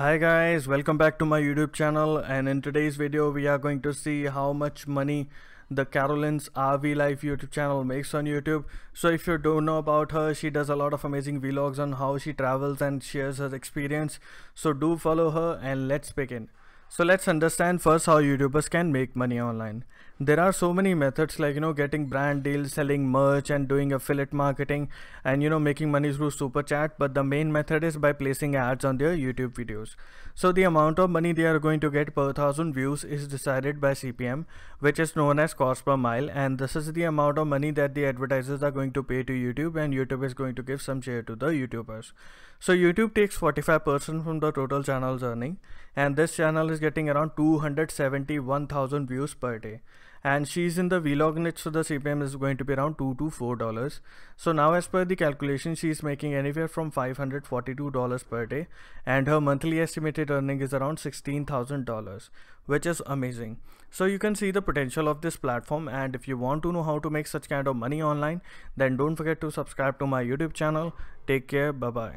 Hi guys, welcome back to my YouTube channel and in today's video we are going to see how much money the Carolyn's RV Life YouTube channel makes on YouTube. So if you don't know about her, she does a lot of amazing vlogs on how she travels and shares her experience. So do follow her and let's begin. So let's understand first how YouTubers can make money online. There are so many methods like you know getting brand deals, selling merch and doing affiliate marketing and you know making money through super chat but the main method is by placing ads on their YouTube videos. So the amount of money they are going to get per thousand views is decided by CPM which is known as cost per mile and this is the amount of money that the advertisers are going to pay to YouTube and YouTube is going to give some share to the YouTubers. So YouTube takes 45% from the total channel's earning and this channel is getting around 271,000 views per day and she's in the vlog niche so the cpm is going to be around 2 to 4 dollars so now as per the calculation she's making anywhere from 542 dollars per day and her monthly estimated earning is around 16000 dollars which is amazing so you can see the potential of this platform and if you want to know how to make such kind of money online then don't forget to subscribe to my youtube channel take care bye bye